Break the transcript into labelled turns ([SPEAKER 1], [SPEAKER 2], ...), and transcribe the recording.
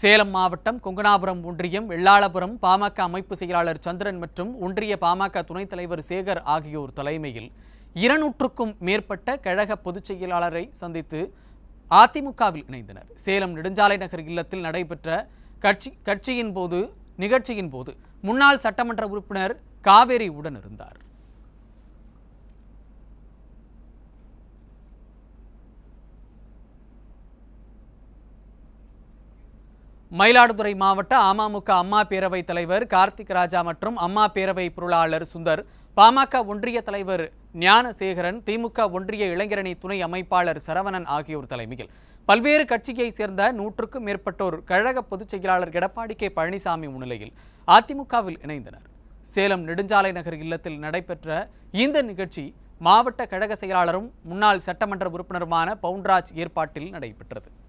[SPEAKER 1] சேலம் மாவட்டம் கொங்கனாபுரம் ஒன்றியம் வெள்ளாளபுரம் பாமக அமைப்பு செயலாளர் சந்திரன் மற்றும் ஒன்றிய பாமக துணைத் தலைவர் சேகர் ஆகியோர் தலைமையில் இருநூற்றுக்கும் மேற்பட்ட கழக பொதுச் செயலாளரை சந்தித்து அதிமுகவில் இணைந்தனர் சேலம் நெடுஞ்சாலை நகர் இல்லத்தில் நடைபெற்ற கட்சி கட்சியின் போது நிகழ்ச்சியின் போது முன்னாள் சட்டமன்ற உறுப்பினர் காவேரி உடன் இருந்தார் மயிலாடுதுறை மாவட்ட அமமுக அம்மா பேரவை தலைவர் கார்த்திக் ராஜா மற்றும் அம்மா பேரவை பொருளாளர் சுந்தர் பாமக ஒன்றிய தலைவர் ஞானசேகரன் திமுக ஒன்றிய இளைஞரணி துணை அமைப்பாளர் சரவணன் ஆகியோர் தலைமையில் பல்வேறு கட்சியைச் சேர்ந்த நூற்றுக்கும் மேற்பட்டோர் கழக பொதுச் செயலாளர் எடப்பாடி கே பழனிசாமி முன்னிலையில் அதிமுகவில் இணைந்தனர் சேலம் நெடுஞ்சாலை நகர் இல்லத்தில் நடைபெற்ற இந்த நிகழ்ச்சி மாவட்ட கழக செயலாளரும் முன்னாள் சட்டமன்ற உறுப்பினருமான பவுன்ராஜ் ஏற்பாட்டில் நடைபெற்றது